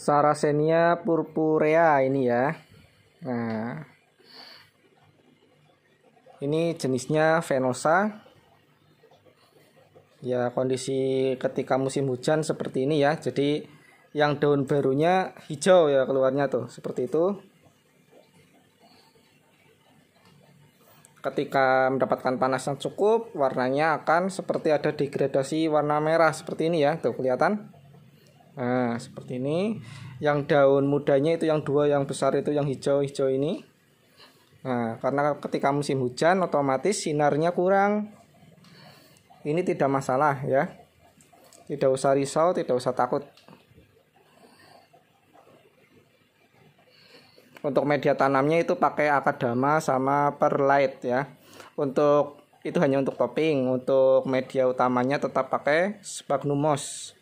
Saracenia purpurea ini ya. Nah, ini jenisnya venosa. Ya, kondisi ketika musim hujan seperti ini ya. Jadi yang daun barunya hijau ya keluarnya tuh, seperti itu. Ketika mendapatkan panas yang cukup, warnanya akan seperti ada degradasi warna merah seperti ini ya, tuh kelihatan. Nah, seperti ini. Yang daun mudanya itu yang dua yang besar itu yang hijau-hijau ini. Nah, karena ketika musim hujan otomatis sinarnya kurang. Ini tidak masalah ya. Tidak usah risau, tidak usah takut. Untuk media tanamnya itu pakai akadama sama perlite ya. Untuk itu hanya untuk topping, untuk media utamanya tetap pakai sphagnum moss.